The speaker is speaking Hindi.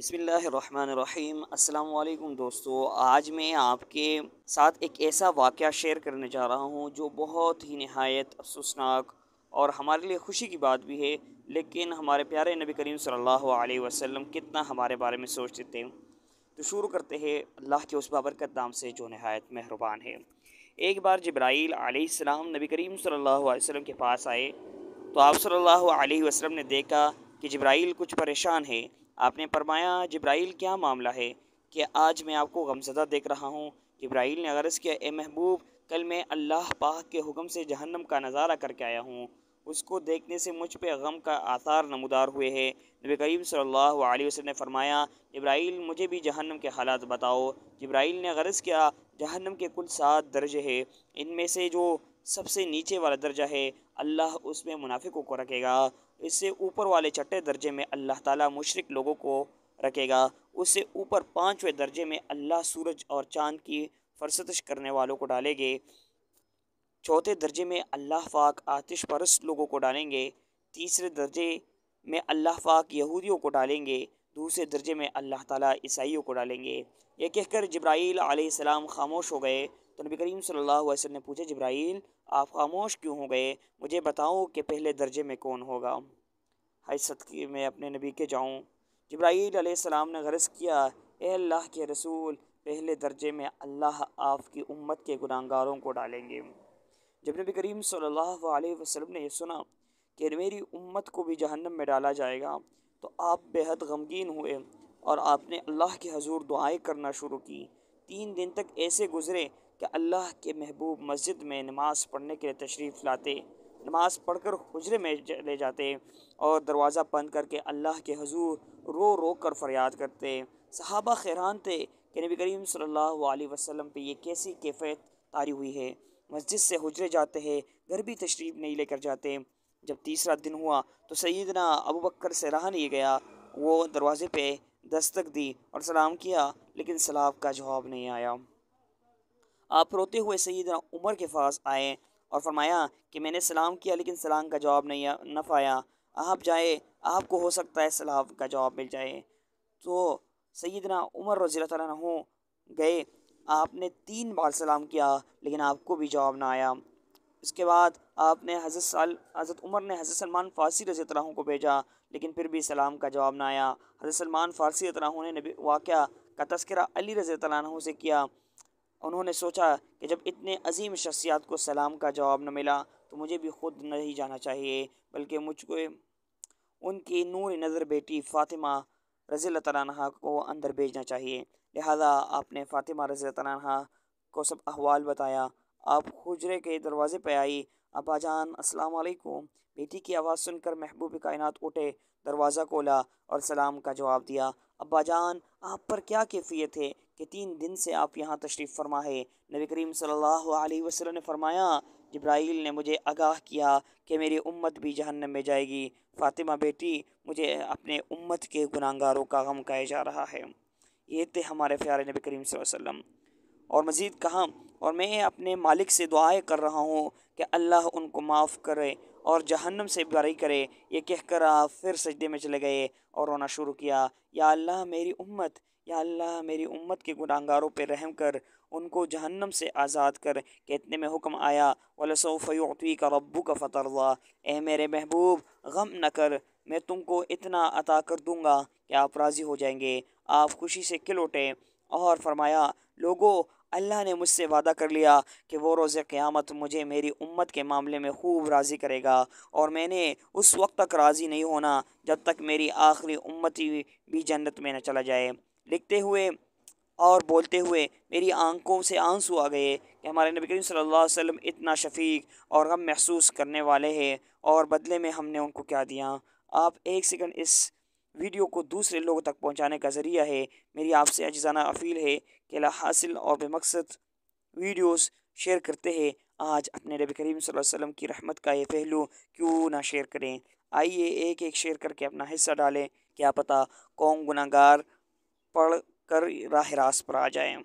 बिसमीम अल्लाम दोस्तों आज मैं आपके साथ एक ऐसा वाक़ शेयर करने जा रहा हूँ जो बहुत ही नहायत अफसोसनाक और हमारे लिए खुशी की बात भी है लेकिन हमारे प्यारे नबी करीम सल्लल्लाहु अलैहि वसल्लम कितना हमारे बारे में सोचते थे तो शुरू करते हैं अल्लाह के उस बाबरकत नाम से जो नहायत मेहरबान है एक बार जब्राइल आसमाम नबी करीम सल्लल्लाहु अलैहि वसल्लम के पास आए तो आप सल्लल्लाहु अलैहि वसल्लम ने देखा कि जब्राइल कुछ परेशान है आपने फरमाया जब्राइल क्या मामला है कि आज मैं आपको गमजदा देख रहा हूँ जब्राइल ने अर्ज़ किया ए महबूब कल मैं अल्लाह पाक के हुक्म से जहन्नम का नज़ारा करके आया हूँ उसको देखने से मुझ पर गम का आसार नमदार हुए है नबी करीम सल्लल्लाहु अलैहि वसल्लम ने फरमाया जब्राइल मुझे भी जहन्नम के हालात बताओ जब्राइल ने गर्ज़ किया जहन्नम के कुल सात दर्जे है इनमें से जो सबसे नीचे वाला दर्जा है अल्लाह उसमें मुनाफिकों को रखेगा इससे ऊपर वाले छठे दर्जे में अल्लाह ताला मुशरक लोगों को रखेगा उससे ऊपर पाँचवें दर्जे में अल्लाह सूरज और चाँद की फरसतश करने वालों को डालेंगे चौथे दर्जे में अल्लाह पाक आतिश परस लोगों को डालेंगे तीसरे दर्जे में अल्लाह पाक यहूदियों को डालेंगे दूसरे दर्जे में अल्लाह ताला ईसाइयों को डालेंगे यह कहकर जब्राईल आसमाम खामोश हो गए तो नबी करीम सल्लल्लाहु अलैहि वसल्लम ने पूछा जब्राईल आप खामोश क्यों हो गए मुझे बताओ कि पहले दर्जे में कौन होगा हाय की मैं अपने नबी के जाऊँ जब्राईल सलाम ने गरज़ किया ए अल्लाह के रसूल पहले दर्जे में अल्लाह आपकी उम्मत के गुनाहगारों को डालेंगे जब नबी करीम सल्लल्लाहु अलैहि वसल्लम ने यह सुना कि मेरी उम्मत को भी जहन्नम में डाला जाएगा तो आप बेहद गमगीन हुए और आपने अल्लाह के हजूर दुआएं करना शुरू की तीन दिन तक ऐसे गुजरे कि अल्लाह के महबूब मस्जिद में नमाज़ पढ़ने के लिए तशरीफ़ लाते नमाज़ पढ़कर हजरे में ले जाते और दरवाज़ा बंद करके अल्लाह के हजूर रो रो कर फरियाद करते सहाबा हैरान थे कि नबी करीम सल्लल्लाहु अलैहि वसल्लम पे ये कैसी कैफियत तारी हुई है मस्जिद से हजरे जाते हैं घर भी तशरीफ़ नहीं लेकर जाते जब तीसरा दिन हुआ तो सईदना अबू बकर से रहा नहीं गया वो दरवाज़े पे दस्तक दी और सलाम किया लेकिन सलाम का जवाब नहीं आया आप रोते हुए सईदना उमर के पास आए और फरमाया कि मैंने सलाम किया लेकिन सलाम का जवाब नहीं न पाया आप जाए आपको हो सकता है सलाम का जवाब मिल जाए तो सईदना उमर रजील तु गए आपने तीन बार सलाम किया लेकिन आपको भी जवाब ना आया इसके बाद आपने हज़रत साल हज़रत उमर ने हज़रत सलमान फ़ारसी रजी तराहों को भेजा लेकिन फिर भी सलाम का जवाब ना आया हज़रत सलमान फ़ारसी तराहों ने नबी वाक़ का तस्करा अली रजी तराहों से किया उन्होंने सोचा कि जब इतने अजीम शख्सियात को सलाम का जवाब न मिला तो मुझे भी ख़ुद नहीं जाना चाहिए बल्कि मुझको उनकी नूर नज़र बेटी फ़ातिमा रज़ी तला को अंदर भेजना चाहिए लिहाजा आपने फ़ातिमा रज़ी तह को सब अहवाल बताया आप हुजरे के दरवाज़े पर आई अबाजान असलकुम बेटी की आवाज़ सुनकर महबूब कायनात उठे दरवाज़ा खोला और सलाम का जवाब दिया जान आप पर क्या कैफियत है कि तीन दिन से आप यहाँ तशरीफ़ फरमा है नबी करीम सल्लल्लाहु अलैहि वसल्लम ने फरमाया जब्राइल ने मुझे आगाह किया कि मेरी उम्मत भी जहन्नम में जाएगी फ़ातिमा बेटी मुझे अपने उम्मत के गुनागारों का गम कहा जा रहा है ये थे हमारे प्यारे नबी करीम वसल्लम और मज़ीद कहा और मैं अपने मालिक से दुआएं कर रहा हूँ कि अल्लाह उनको माफ़ करे और जहन्नम से बरी करे ये कहकर आप फिर सजदे में चले गए और रोना शुरू किया या अल्लाह मेरी उम्मत या अल्लाह मेरी उम्मत के गुनागारों पर रहम कर उनको जहन्नम से आज़ाद कर इतने में हुक्म आया वलसोफ़ी का रब्बू का फ़तरवा ए मेरे महबूब गम न कर मैं तुमको इतना अता कर दूँगा कि आप राज़ी हो जाएंगे आप खुशी से खिल उठें और फरमाया लोगो अल्लाह ने मुझसे वादा कर लिया कि वो रोज़ क़्यामत मुझे मेरी उम्मत के मामले में खूब राज़ी करेगा और मैंने उस वक्त तक राज़ी नहीं होना जब तक मेरी आखिरी उम्मती भी जन्नत में न चला जाए लिखते हुए और बोलते हुए मेरी आंखों से आंसू आ गए कि हमारे नबी करीम सल्लल्लाहु अलैहि वसल्लम इतना शफीक और गम महसूस करने वाले हैं और बदले में हमने उनको क्या दिया आप एक सेकंड इस वीडियो को दूसरे लोगों तक पहुंचाने का ज़रिया है मेरी आपसे अजाना अपील है कि हासिल और बेमकसद वीडियोस शेयर करते हैं आज अपने नबी करीम सल्लल्लाहु अलैहि वसल्लम की रहमत का ये पहलू क्यों ना शेयर करें आइए एक एक शेयर करके अपना हिस्सा डालें क्या पता कौन गुनागार पढ़ कर राह रास पर आ जाएं